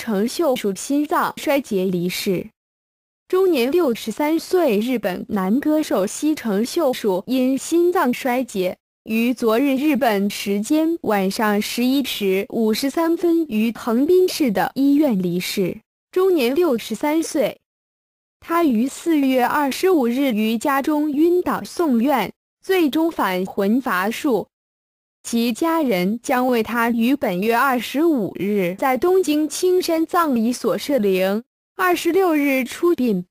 成秀树心脏衰竭离世，终年六十三岁。日本男歌手西城秀树因心脏衰竭，于昨日日本时间晚上十一时五十三分于横滨市的医院离世，终年六十三岁。他于四月二十五日于家中晕倒送院，最终返魂乏术。其家人将为他于本月二十五日在东京青山葬礼所设灵，二十六日出殡。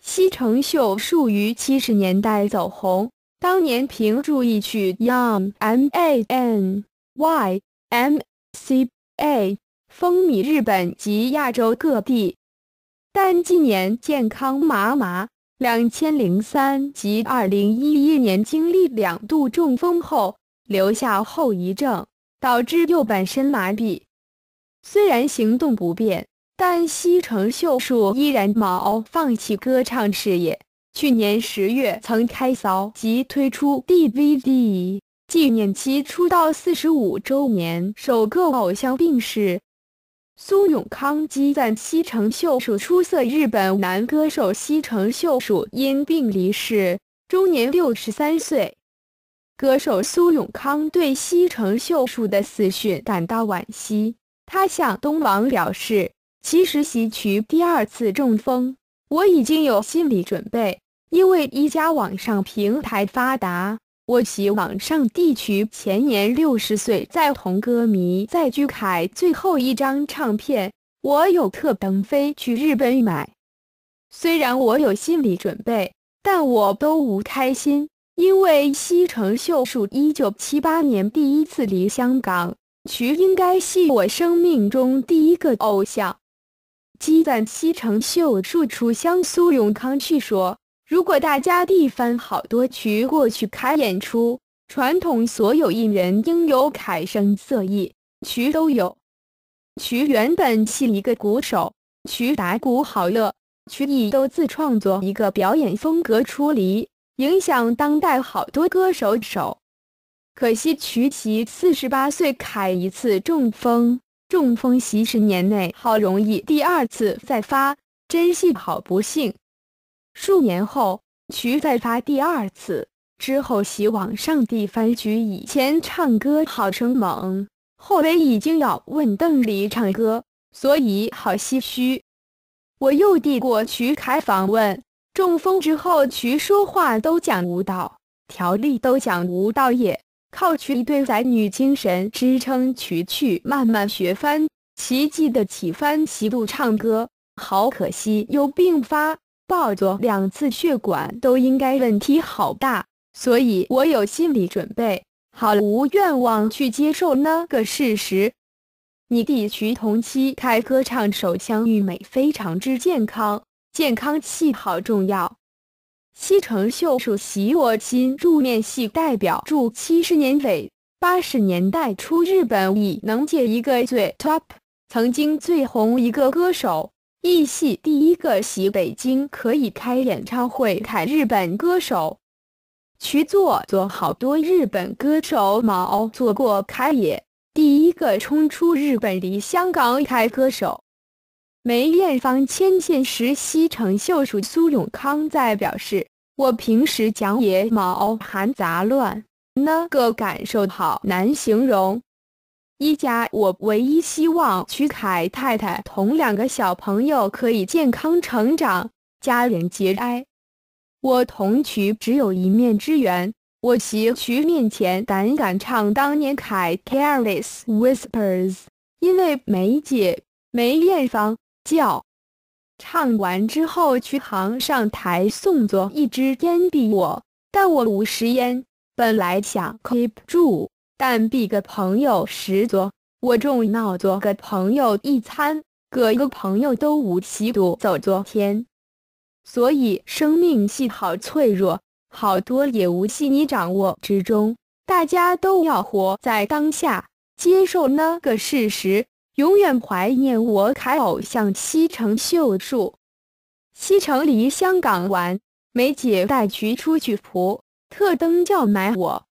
西城秀树于七十年代走红，当年凭著一曲《Y o u n g M A N Y M C A》风靡日本及亚洲各地，但近年健康麻麻，两千零三及二零一一年经历两度中风后。留下后遗症，导致右半身麻痹。虽然行动不便，但西城秀树依然没放弃歌唱事业。去年十月曾开嗓及推出 DVD 纪念其出道四十五周年。首个偶像病逝，苏永康激赞西城秀树出色。日本男歌手西城秀树因病离世，终年六十三岁。歌手苏永康对西城秀树的死讯感到惋惜，他向东王表示：“其实西渠第二次中风，我已经有心理准备。因为一家网上平台发达，我喜网上地区前年六十岁在同歌迷在聚凯最后一张唱片，我有特登飞去日本买。虽然我有心理准备，但我都无开心。”因为西城秀树一九七八年第一次离香港，徐应该系我生命中第一个偶像。积赞西城秀树出乡苏永康去说，如果大家地翻好多渠过去开演出，传统所有艺人应有凯声色艺，渠都有。渠原本系一个鼓手，渠打鼓好乐，曲亦都自创作一个表演风格出离。影响当代好多歌手手，可惜瞿奇四十八岁凯一次中风，中风几十年内好容易第二次再发，真系好不幸。数年后瞿再发第二次之后，喜往上帝翻局。以前唱歌好生猛，后来已经要问邓丽唱歌，所以好唏嘘。我又递过瞿凯访问。中风之后，徐说话都讲无道，条例都讲无道也。靠徐一对仔女精神支撑，徐去慢慢学翻奇迹的起翻习度唱歌，好可惜又病发，抱着两次血管，都应该问题好大。所以我有心理准备，好无愿望去接受那个事实。你弟徐同期开歌唱手相玉美非常之健康。健康气好重要。西城秀树喜我新入面系代表，住七十年尾八十年代初日本已能借一个最 top，曾经最红一个歌手。一系第一个喜北京可以开演唱会，开日本歌手。曲作做好多日本歌手毛做过开也，第一个冲出日本离香港开歌手。梅艳芳牵线时，西城秀树、苏永康在表示：“我平时讲野毛含杂乱，那个感受好难形容。”一家我唯一希望曲凯太太同两个小朋友可以健康成长，家人节哀。我同曲只有一面之缘，我席曲面前胆敢唱当年《凯 Careless Whispers》，因为梅姐梅艳芳。叫唱完之后，曲行上台送作一支烟给我，但我无食烟。本来想 keep 住，但比个朋友十座，我于闹作个朋友一餐，各个朋友都无吸毒走昨天。所以生命系好脆弱，好多也无系你掌握之中。大家都要活在当下，接受那个事实。永远怀念我凯偶像西城秀树。西城离香港玩，梅姐带渠出去蒲，特登叫买我。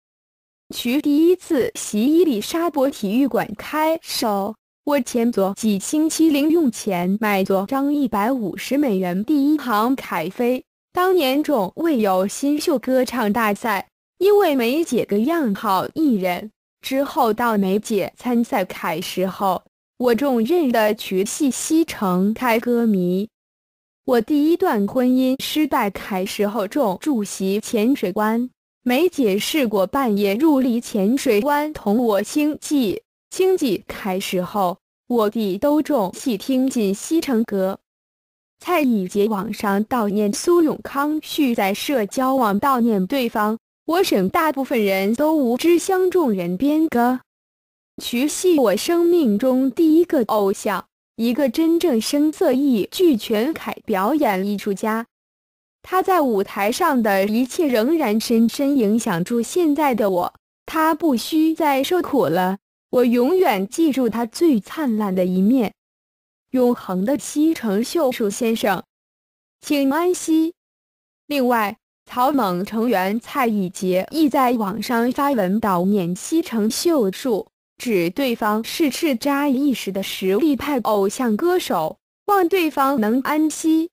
渠第一次喺伊丽莎白体育馆开首，我前左几星期零用钱买左张一百五十美元第一行凯飞。当年仲未有新秀歌唱大赛，因为梅姐个样好艺人。之后到梅姐参赛凯时候。我重认的曲系西城开歌迷，我第一段婚姻失败，凯时候重住席浅水湾，没解释过半夜入嚟浅水湾同我倾计。星际开时候，我弟都重细听进西城歌。蔡以杰网上悼念苏永康，续在社交网悼念对方。我省大部分人都无知相中人编歌。菊系我生命中第一个偶像，一个真正声色艺俱全凯表演艺术家。他在舞台上的一切仍然深深影响住现在的我。他不需再受苦了，我永远记住他最灿烂的一面。永恒的西城秀树先生，请安息。另外，草蜢成员蔡一杰亦在网上发文悼念西城秀树。指对方是叱咤一时的实力派偶像歌手，望对方能安息。